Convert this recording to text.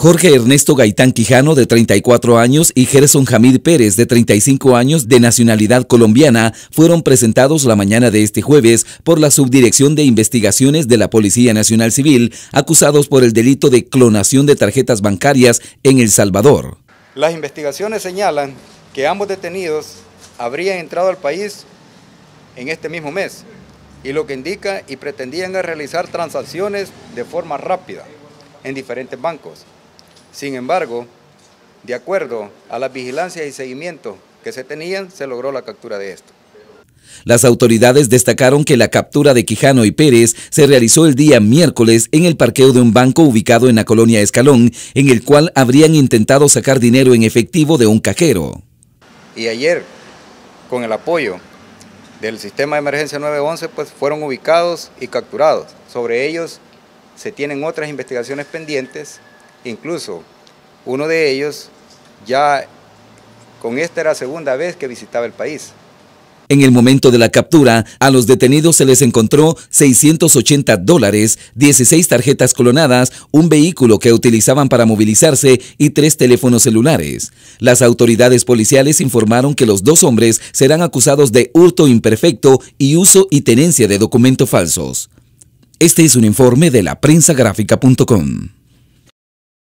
Jorge Ernesto Gaitán Quijano, de 34 años, y Gerson Jamid Pérez, de 35 años, de nacionalidad colombiana, fueron presentados la mañana de este jueves por la Subdirección de Investigaciones de la Policía Nacional Civil, acusados por el delito de clonación de tarjetas bancarias en El Salvador. Las investigaciones señalan que ambos detenidos habrían entrado al país en este mismo mes, y lo que indica y pretendían realizar transacciones de forma rápida en diferentes bancos. Sin embargo, de acuerdo a las vigilancias y seguimiento que se tenían, se logró la captura de esto. Las autoridades destacaron que la captura de Quijano y Pérez se realizó el día miércoles en el parqueo de un banco ubicado en la colonia Escalón, en el cual habrían intentado sacar dinero en efectivo de un cajero. Y ayer, con el apoyo del sistema de emergencia 911, pues fueron ubicados y capturados. Sobre ellos se tienen otras investigaciones pendientes Incluso uno de ellos ya con esta era la segunda vez que visitaba el país. En el momento de la captura, a los detenidos se les encontró 680 dólares, 16 tarjetas colonadas, un vehículo que utilizaban para movilizarse y tres teléfonos celulares. Las autoridades policiales informaron que los dos hombres serán acusados de hurto imperfecto y uso y tenencia de documentos falsos. Este es un informe de la